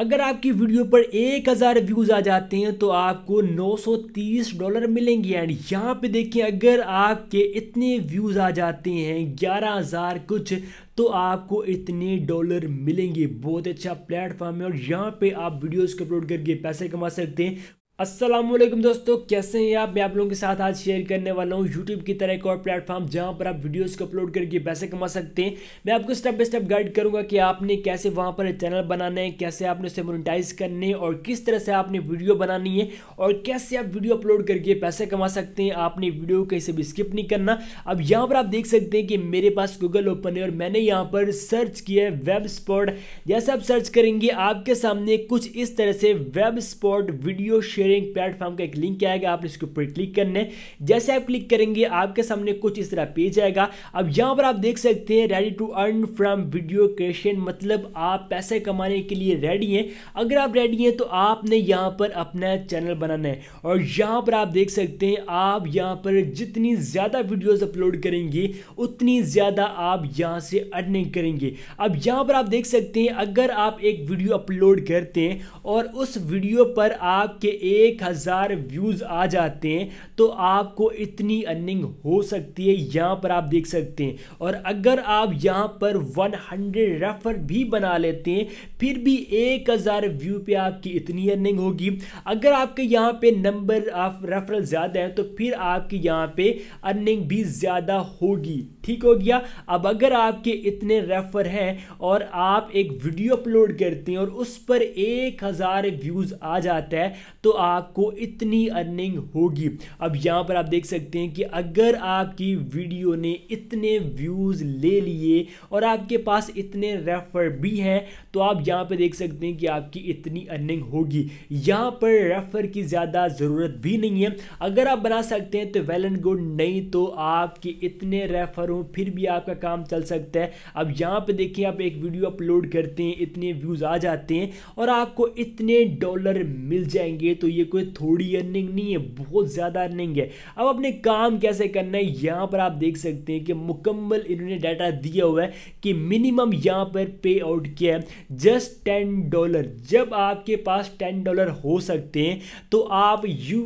अगर आपकी वीडियो पर 1000 व्यूज़ आ जाते हैं तो आपको 930 डॉलर मिलेंगे एंड यहाँ पे देखिए अगर आपके इतने व्यूज़ आ जाते हैं 11000 कुछ तो आपको इतने डॉलर मिलेंगे बहुत अच्छा प्लेटफॉर्म है और यहाँ पे आप वीडियोस को अपलोड करके पैसे कमा सकते हैं असलम दोस्तों कैसे हैं आप मैं आप लोगों के साथ आज शेयर करने वाला हूँ यूट्यूब की तरह एक और प्लेटफॉर्म जहाँ पर आप वीडियोस को अपलोड करके पैसे कमा सकते हैं मैं आपको स्टेप बाय स्टेप गाइड करूँगा कि आपने कैसे वहाँ पर चैनल बनाना है कैसे आपने उसे मोनिटाइज करने और किस तरह से आपने वीडियो बनानी है और कैसे आप वीडियो अपलोड करके पैसे कमा सकते हैं आपने वीडियो कहीं से भी स्किप नहीं करना अब यहाँ पर आप देख सकते हैं कि मेरे पास गूगल ओपन है और मैंने यहाँ पर सर्च किया है वेब स्पॉट जैसे आप सर्च करेंगे आपके सामने कुछ इस तरह से web spot video share engineering platform का एक लिंक आएगा आप इसके ऊपर क्लिक करना है जैसे आप क्लिक करेंगे आपके सामने कुछ इस तरह पेज आएगा अब यहाँ पर आप देख सकते हैं ready to earn from video creation मतलब आप पैसे कमाने के लिए रेडी हैं अगर आप रेडी हैं तो आपने यहाँ पर अपना चैनल बनाना है और यहाँ पर आप देख सकते हैं आप यहाँ पर जितनी ज़्यादा वीडियोज अपलोड करेंगे उतनी ज़्यादा आप यहाँ से अर्निंग करेंगे अब यहाँ पर आप देख सकते हैं अगर आप एक वीडियो अपलोड करते हैं और उस वीडियो पर आपके एक हज़ार व्यूज़ आ जाते हैं तो आपको इतनी अर्निंग हो सकती है यहाँ पर आप देख सकते हैं और अगर आप यहाँ पर 100 रेफर भी बना लेते हैं फिर भी एक हज़ार व्यू पे आपकी इतनी अर्निंग होगी अगर आपके यहाँ पे नंबर ऑफ रेफरल ज़्यादा है तो फिर आपकी यहाँ पे अर्निंग भी ज़्यादा होगी ठीक हो गया अब अगर आपके इतने रेफर हैं और आप एक वीडियो अपलोड करते हैं और उस पर एक हज़ार व्यूज़ आ जाता है तो आपको इतनी अर्निंग होगी अब यहाँ पर आप देख सकते हैं कि अगर आपकी वीडियो ने इतने व्यूज़ ले लिए और आपके पास इतने रेफर भी हैं तो आप यहाँ पर देख सकते हैं कि आपकी इतनी अर्निंग होगी यहाँ पर रेफर की ज़्यादा ज़रूरत भी नहीं है अगर आप बना सकते हैं तो वेल एंड गुड नहीं तो आपके इतने रेफर करूँ फिर भी आपका काम चल सकता है अब यहाँ पर देखिए आप एक वीडियो अपलोड करते हैं इतने व्यूज़ आ जाते हैं और आपको इतने डॉलर मिल जाएंगे तो ये कोई थोड़ी अर्निंग नहीं है बहुत ज़्यादा अर्निंग है अब अपने काम कैसे करना है यहाँ पर आप देख सकते हैं कि मुकम्मल इन्होंने डाटा दिया हुआ है कि मिनिमम यहाँ पर पे आउट किया है जस्ट टेन डॉलर जब आपके पास टेन डॉलर हो सकते हैं तो आप यू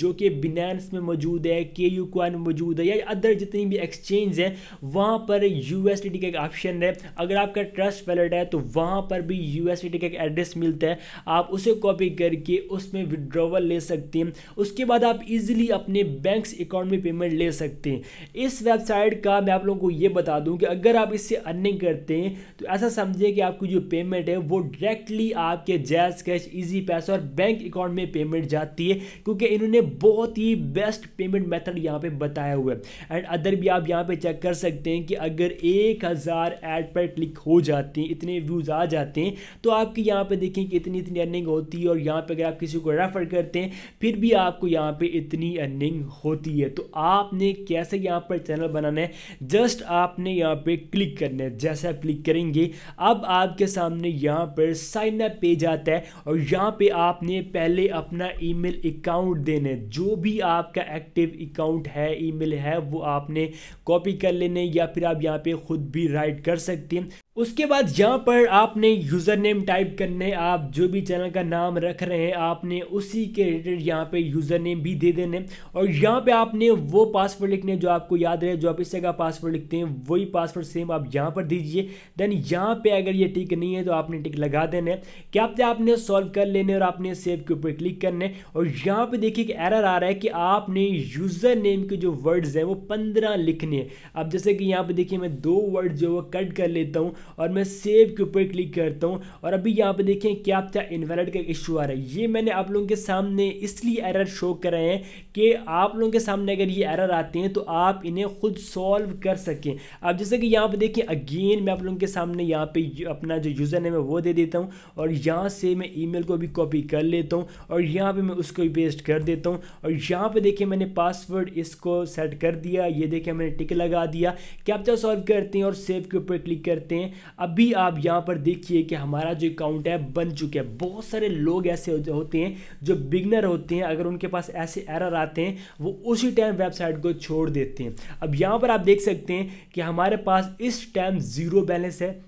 जो कि बिनेंस में मौजूद है के यू कॉइन मौजूद है या अदर जितनी भी एक्सचेंज एक्सचेंज है वहाँ पर यूएसडीटी का एक ऑप्शन है अगर आपका ट्रस्ट वैलेट है तो वहाँ पर भी यूएसडीटी का एक एड्रेस मिलता है आप उसे कॉपी करके उसमें विड्रॉवल ले सकते हैं उसके बाद आप इजिली अपने बैंक अकाउंट में पेमेंट ले सकते हैं इस वेबसाइट का मैं आप लोगों को ये बता दूं कि अगर आप इससे अर्निंग करते हैं तो ऐसा समझिए कि आपकी जो पेमेंट है वो डायरेक्टली आपके जैज कैश इजी पैसा और बैंक अकाउंट में पेमेंट जाती है क्योंकि इन्होंने बहुत ही बेस्ट पेमेंट मेथड यहां पे बताया हुआ है एंड अदर भी आप यहां पे चेक कर सकते हैं कि अगर एक हज़ार एड पर क्लिक हो जाते हैं इतने व्यूज़ आ जाते हैं तो आपकी यहाँ पे देखें कि इतनी इतनी अर्निंग होती है और यहाँ पे अगर आप किसी को रेफ़र करते हैं फिर भी आपको यहाँ पे इतनी अर्निंग होती है तो आपने कैसे यहाँ पर चैनल बनाना है जस्ट आपने यहाँ पर क्लिक करना है जैसे आप क्लिक करेंगे अब आपके सामने यहाँ पर साइन अप पेज आता है और यहाँ पर आपने पहले अपना ई अकाउंट देना है जो भी आपका एक्टिव अकाउंट है ई है वो आपने कॉपी कॉपी कर लेने या फिर आप यहाँ पे खुद भी राइट कर सकते हैं उसके बाद यहाँ पर आपने यूज़र नेम टाइप करने आप जो भी चैनल का नाम रख रहे हैं आपने उसी के रिलेटेड यहाँ पे यूज़र नेम भी दे देने और यहाँ पे आपने वो पासवर्ड लिखने जो आपको याद रहे जो आप इस जगह पासवर्ड लिखते हैं वही पासवर्ड सेम आप यहाँ पर दीजिए देन यहाँ पे अगर ये टिक नहीं है तो आपने टिक लगा देने क्या आपने आपने सॉल्व कर लेने और आपने सेव के ऊपर क्लिक करने और यहाँ पर देखिए एक एरर आ रहा है कि आपने यूज़र नेम के जो वर्ड्स हैं वो पंद्रह लिखने अब जैसे कि यहाँ पर देखिए मैं दो वर्ड जो वो कट कर लेता हूँ और मैं सेव के ऊपर क्लिक करता हूँ और अभी यहाँ पे देखें क्या क्या इनवैलिड का इशू आ रहा है ये मैंने आप लोगों के सामने इसलिए एरर शो कर रहे हैं कि आप लोगों के सामने अगर ये एरर आते हैं तो आप इन्हें खुद सॉल्व कर सकें अब जैसे कि यहाँ पर देखें अगेन मैं आप लोगों के सामने यहाँ पर अपना जो यूज़र नेम है वो दे देता हूँ और यहाँ से मैं ई को भी कॉपी कर लेता हूँ और यहाँ पर मैं उसको भी पेस्ट कर देता हूँ और यहाँ पर देखें मैंने पासवर्ड इसको सेट कर दिया ये देखें मैंने टिक लगा दिया कैप्चा सॉल्व करते हैं और सेव के ऊपर क्लिक करते हैं अभी आप यहाँ पर देखिए कि हमारा जो अकाउंट है बन चुका है बहुत सारे लोग ऐसे होते हैं जो बिगनर होते हैं अगर उनके पास ऐसे एरर आते हैं वो उसी टाइम वेबसाइट को छोड़ देते हैं अब यहाँ पर आप देख सकते हैं कि हमारे पास इस टाइम ज़ीरो बैलेंस है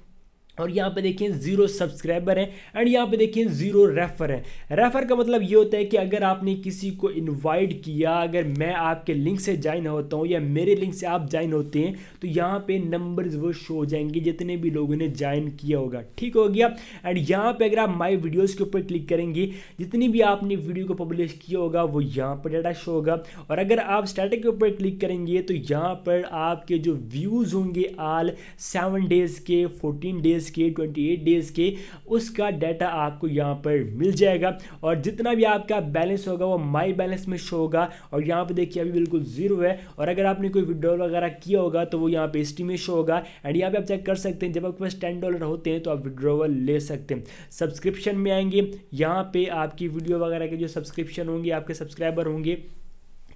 और यहाँ पे देखिए जीरो सब्सक्राइबर हैं एंड यहाँ पे देखिए जीरो रेफर हैं रेफर का मतलब ये होता है कि अगर आपने किसी को इनवाइट किया अगर मैं आपके लिंक से ज्वाइन होता हूँ या मेरे लिंक से आप ज्वाइन होते हैं तो यहाँ पे नंबर्स वो शो हो जाएंगे जितने भी लोगों ने ज्वाइन किया होगा ठीक हो गया एंड यहाँ पर अगर आप माई वीडियोज़ के ऊपर क्लिक करेंगे जितनी भी आपने वीडियो को पब्लिश किया होगा वो यहाँ पर डाटा शो होगा और अगर आप स्टैटिक के ऊपर क्लिक करेंगे तो यहाँ पर आपके जो व्यूज़ होंगे आल सेवन डेज़ के फोर्टीन डेज़ डेज के 28 डेज के उसका डाटा आपको यहाँ पर मिल जाएगा और जितना भी आपका बैलेंस होगा वो माई बैलेंस में शो होगा और यहाँ पर देखिए अभी बिल्कुल जीरो है और अगर आपने कोई विड्रॉल वगैरह किया होगा तो वो यहाँ पे हिस्ट्री में शो होगा एंड यहाँ पे आप चेक कर सकते हैं जब आपके पास टेन डॉलर होते हैं तो आप विड्रोवल ले सकते हैं सब्सक्रिप्शन में आएंगे यहाँ पे आपकी वीडियो वगैरह के जो सब्सक्रिप्शन होंगे आपके सब्सक्राइबर होंगे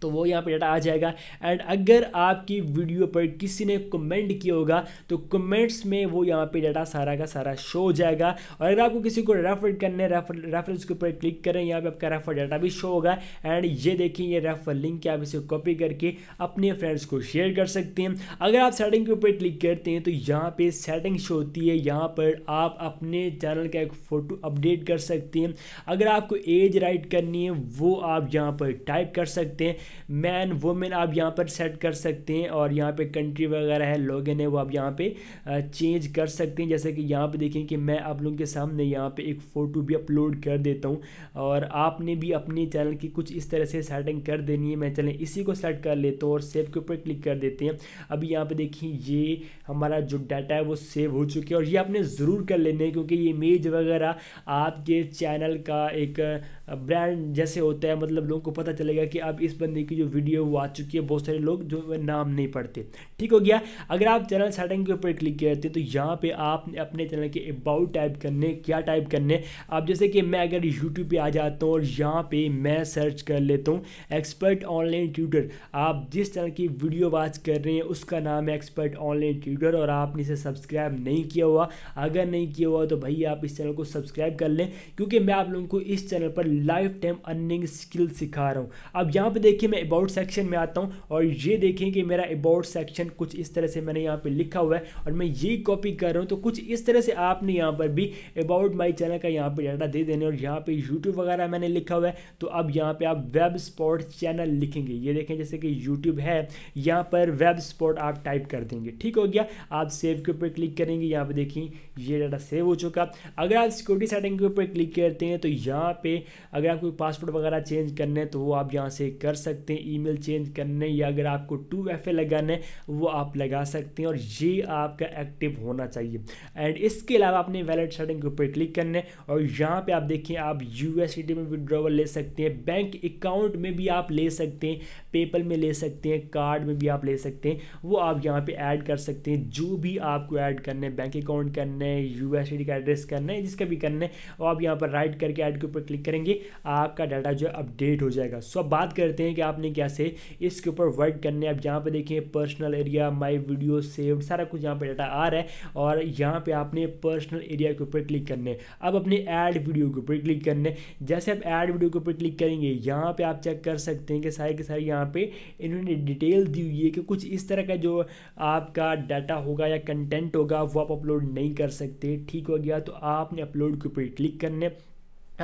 तो वो यहाँ पे डाटा आ जाएगा एंड अगर आपकी वीडियो पर किसी ने कमेंट किया होगा तो कमेंट्स में वो यहाँ पे डाटा सारा का सारा शो हो जाएगा और अगर आपको किसी को रेफर करने रेफर रेफरेंस के ऊपर क्लिक करें यहाँ पे आपका रेफर डाटा भी शो होगा एंड ये देखिए ये रेफर लिंक आप इसे कॉपी करके अपने फ्रेंड्स को शेयर कर सकते हैं अगर आप सेटिंग के ऊपर क्लिक करते हैं तो यहाँ पर सेटिंग शो होती है यहाँ पर आप अपने चैनल का एक फ़ोटो अपडेट कर सकते हैं अगर आपको एज राइट करनी है वो आप यहाँ पर टाइप कर सकते हैं मैन वुमेन आप यहाँ पर सेट कर सकते हैं और यहाँ पे कंट्री वगैरह है लोग है वो आप यहाँ पे चेंज कर सकते हैं जैसे कि यहाँ पे देखें कि मैं आप लोगों के सामने यहाँ पे एक फ़ोटो भी अपलोड कर देता हूँ और आपने भी अपने चैनल की कुछ इस तरह से सेटिंग कर देनी है मैं चलें इसी को सेट कर लेता हूँ और सेव के ऊपर क्लिक कर देते हैं अभी यहाँ पर देखें ये हमारा जो डाटा है वो सेव हो चुके हैं और ये आपने ज़रूर कर लेने क्योंकि ये इमेज वगैरह आपके चैनल का एक ब्रांड जैसे होता है मतलब लोगों को पता चलेगा कि आप इस बंदे करने की जो वीडियो वो आ चुकी है बहुत सारे लोग जो वह नाम नहीं पढ़ते ठीक हो गया अगर आप चैनल सेटिंग के ऊपर क्लिक करते हैं तो यहाँ पे आप अपने चैनल के अबाउट टाइप करने क्या टाइप करने आप जैसे कि मैं अगर यूट्यूब पर आ जाता हूँ और यहाँ पर मैं सर्च कर लेता हूँ एक्सपर्ट ऑनलाइन ट्यूटर आप जिस चैनल की वीडियो वाच कर रहे हैं उसका नाम है एक्सपर्ट ऑनलाइन ट्यूटर और आपने इसे सब्सक्राइब नहीं किया हुआ अगर नहीं किया हुआ तो भाई आप इस चैनल को सब्सक्राइब कर लें क्योंकि मैं आप लोगों को इस चैनल पर लाइफ टाइम अर्निंग स्किल सिखा रहा हूँ अब यहाँ पर देखिए देखिए मैं अबाउट सेक्शन में आता हूँ और ये देखें कि मेरा अबाउट सेक्शन कुछ इस तरह से मैंने यहाँ पर लिखा हुआ है और मैं ये कॉपी कर रहा हूँ तो कुछ इस तरह से आपने यहाँ पर भी अबाउट माई चैनल का यहाँ पर डाटा दे देने और यहाँ पर यूट्यूब वगैरह मैंने लिखा हुआ है तो अब यहाँ पर आप वेब स्पॉट चैनल लिखेंगे ये देखें जैसे कि यूट्यूब है यहाँ पर वेब स्पॉट आप टाइप कर देंगे ठीक हो गया आप सेव के ऊपर क्लिक करेंगे यहाँ पर देखें ये डाटा सेव हो चुका अगर आप सिक्योरिटी सेटिंग के ऊपर क्लिक करते हैं तो यहाँ पे अगर आप कोई पासवर्ड वगैरह चेंज करने हैं तो वो आप यहाँ से कर सकते सकते हैं ईमेल चेंज करने या अगर आपको टू एफ ए लगाना है वो आप लगा सकते हैं और ये आपका एक्टिव होना चाहिए एंड इसके अलावा आपने वैलेट सेटिंग के ऊपर क्लिक करना है और यहाँ पे आप देखिए आप यू में विड्रॉवल ले सकते हैं बैंक अकाउंट में भी आप ले सकते हैं पेपल में ले सकते हैं कार्ड में भी आप ले सकते हैं वो आप यहाँ पर ऐड कर सकते हैं जो भी आपको ऐड करना है बैंक अकाउंट करना है यू का एड्रेस करना है जिसका भी करना है वो आप यहाँ पर राइट करके ऐड के ऊपर क्लिक करेंगे आपका डाटा जो है अपडेट हो जाएगा सो अब बात करते हैं कि आपने कैसे इसके ऊपर वर्क करने आप यहाँ पे देखिए personal area my video save सारा कुछ यहाँ पे डाटा आ रहा है और यहाँ पे आपने पर्सनल एरिया के ऊपर क्लिक करने अब अपने ऐड वीडियो के ऊपर क्लिक करने जैसे आप ऐड वीडियो के ऊपर क्लिक करेंगे यहाँ पे आप चेक कर सकते हैं कि सारे के सारे यहाँ पे इन्होंने डिटेल दी हुई है कि कुछ इस तरह का जो आपका डाटा होगा या कंटेंट होगा वो आप अपलोड नहीं कर सकते ठीक हो गया तो आपने अपलोड के ऊपर क्लिक करने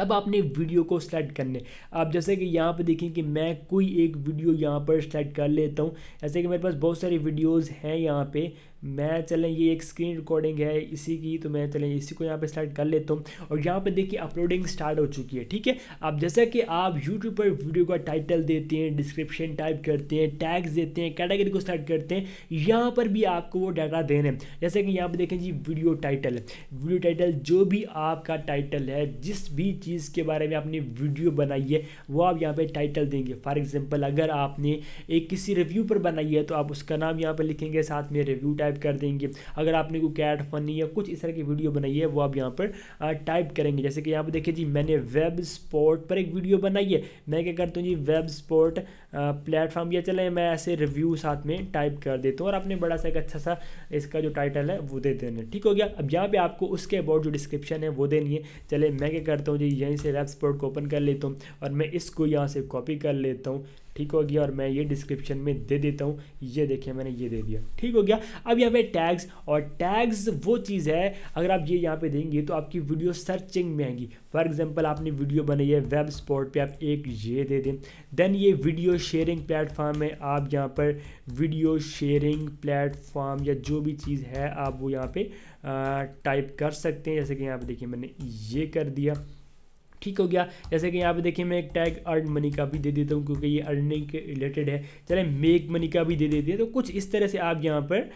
अब आपने वीडियो को सेलेक्ट करने आप जैसे कि यहाँ पर देखें कि मैं कोई एक वीडियो यहाँ पर सेलेक्ट कर लेता हूँ जैसे कि मेरे पास बहुत सारी वीडियोस हैं यहाँ पे मैं चलें ये एक स्क्रीन रिकॉर्डिंग है इसी की तो मैं चलें इसी को यहाँ पे स्टार्ट कर लेता हूँ और यहाँ पे देखिए अपलोडिंग स्टार्ट हो चुकी है ठीक है अब जैसा कि आप यूट्यूब पर वीडियो का टाइटल देते हैं डिस्क्रिप्शन टाइप करते हैं टैग्स देते हैं कैटेगरी को स्टार्ट करते हैं यहाँ पर भी आपको वो डाटा देने जैसे कि यहाँ पर देखें जी वीडियो टाइटल वीडियो टाइटल जो भी आपका टाइटल है जिस भी चीज़ के बारे में आपने वीडियो बनाई है वो आप यहाँ पे टाइटल देंगे फॉर एग्जांपल अगर आपने एक किसी रिव्यू पर बनाई है तो आप उसका नाम यहाँ पे लिखेंगे साथ में रिव्यू टाइप कर देंगे अगर आपने कोई कैट फनी या कुछ इस तरह की वीडियो बनाई है वो आप यहाँ पर टाइप करेंगे जैसे कि यहाँ पर देखिए जी मैंने वेब स्पोर्ट पर एक वीडियो बनाई है मैं क्या करता हूँ जी वेब स्पोर्ट प्लेटफॉर्म या चले मैं ऐसे रिव्यू साथ में टाइप कर देता हूँ और आपने बड़ा सा एक अच्छा सा इसका जो टाइटल है वो दे देना ठीक हो गया अब यहाँ पे आपको उसके अबाउट जो डिस्क्रिप्शन है वो देनी है चले मैं क्या करता हूँ जी यहीं से रैप स्पोर्ट को ओपन कर लेता हूँ और मैं इसको यहाँ से कॉपी कर लेता हूँ ठीक हो गया और मैं ये डिस्क्रिप्शन में दे देता हूँ ये देखिए मैंने ये दे दिया ठीक हो गया अब यहाँ पे टैग्स और टैग्स वो चीज़ है अगर आप ये यहाँ पे देंगे तो आपकी वीडियो सर्चिंग में आएगी फॉर एग्जांपल आपने वीडियो बनाई है वेब स्पॉट पे आप एक ये दे दें देन ये वीडियो शेयरिंग प्लेटफॉर्म है आप यहाँ पर वीडियो शेयरिंग प्लेटफॉर्म या जो भी चीज़ है आप वो यहाँ पर टाइप कर सकते हैं जैसे कि यहाँ पर देखिए मैंने ये कर दिया ठीक हो गया जैसे कि यहाँ पे देखिए मैं एक टैग अर्न मनी का भी दे देता हूँ क्योंकि ये अर्निंग के रिलेटेड है चले मेक मनी का भी दे देते हैं तो कुछ इस तरह से आप यहाँ पर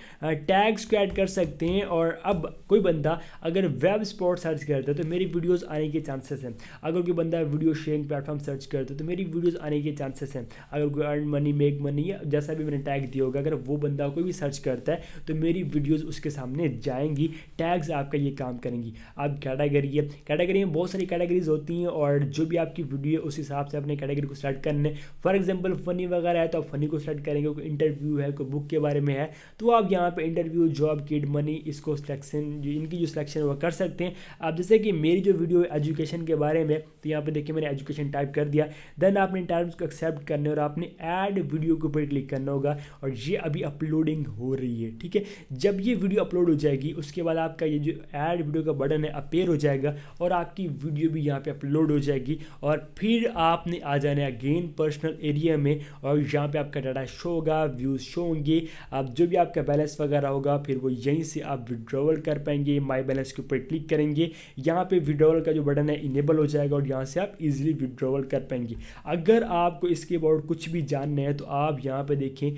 टैग्स को ऐड कर सकते हैं और अब कोई बंदा अगर वेब स्पॉट सर्च करता है तो मेरी वीडियोस आने के चांसेस हैं अगर कोई बंदा वीडियो शेयरिंग प्लेटफॉर्म सर्च करता है तो मेरी वीडियोज़ आने के चांसेस हैं अगर कोई अर्न मनी मेक मनी जैसा भी मैंने टैग दिया होगा अगर वो बंदा कोई भी सर्च करता है तो मेरी वीडियोज़ उसके सामने जाएंगी टैग्स आपका ये काम करेंगी आप कैटेगरी है कैटेगरी में बहुत सारी कैटेगरीज होती हैं करनी है और जो भी आपकी वीडियो है उस हिसाब से अपने कैटेगरी को सेलेक्ट करने फॉर एग्जाम्पल फ़नी वगैरह है तो आप फ़नी को सेलेक्ट करेंगे कोई इंटरव्यू है कोई बुक के बारे में है तो आप यहाँ पर इंटरव्यू जॉब किड मनी इसको सिलेक्शन इनकी जो सिलेक्शन है वो कर सकते हैं आप जैसे कि मेरी जो वीडियो है एजुकेशन के बारे में तो यहाँ पर देखिए मैंने एजुकेशन टाइप कर दिया देन आपने टर्म्स को एक्सेप्ट करने और आपने एड वीडियो के ऊपर क्लिक करना होगा और ये अभी अपलोडिंग हो रही है ठीक है जब ये वीडियो अपलोड हो जाएगी उसके बाद आपका ये जो एड वीडियो का बटन है अपेयर हो जाएगा और आपकी वीडियो भी यहाँ पे अपलोड अपलोड हो जाएगी और फिर आपने आ जाना है अगेन पर्सनल एरिया में और यहाँ पे आपका डाटा शो होगा व्यूज़ शो होंगे आप जो भी आपका बैलेंस वगैरह होगा फिर वो यहीं से आप विड्रॉवल कर पाएंगे माई बैलेंस के ऊपर क्लिक करेंगे यहाँ पे विड्रॉवल का जो बटन है इनेबल हो जाएगा और यहाँ से आप इजिली विड्रॉवल कर पाएंगे अगर आपको इसके अबाउट कुछ भी जानना है तो आप यहाँ पर देखें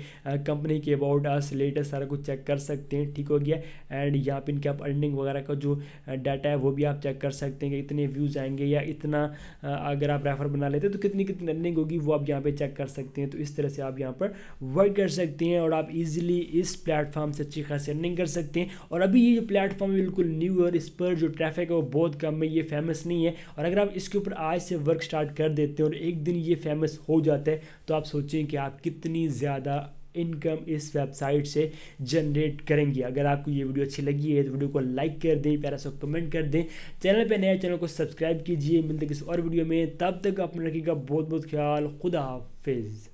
कंपनी के अबाउट आस लेटेस्ट सारा कुछ चेक कर सकते हैं ठीक हो गया एंड यहाँ पे इनके आप अर्निंग वगैरह का जो डाटा है वो भी आप चेक कर सकते हैं कि इतने व्यूज़ आएंगे या कितना अगर आप रेफर बना लेते हैं तो कितनी कितनी रनिंग होगी वो आप यहाँ पे चेक कर सकते हैं तो इस तरह से आप यहाँ पर वर्क कर सकते हैं और आप इजीली इस प्लेटफॉर्म से अच्छी खासी रनिंग कर सकते हैं और अभी ये जो प्लेटफॉर्म है बिल्कुल न्यू है और इस पर जो ट्रैफिक है वो बहुत कम है ये फेमस नहीं है और अगर आप इसके ऊपर आज से वर्क स्टार्ट कर देते हैं और एक दिन ये फेमस हो जाता है तो आप सोचें कि आप कितनी ज़्यादा इनकम इस वेबसाइट से जनरेट करेंगी अगर आपको ये वीडियो अच्छी लगी है तो वीडियो को लाइक कर दें प्यारा सा कमेंट कर दें चैनल पर नया चैनल को सब्सक्राइब कीजिए मिलते किसी और वीडियो में तब तक अपना रखिएगा बहुत बहुत ख्याल खुदा हाफिज़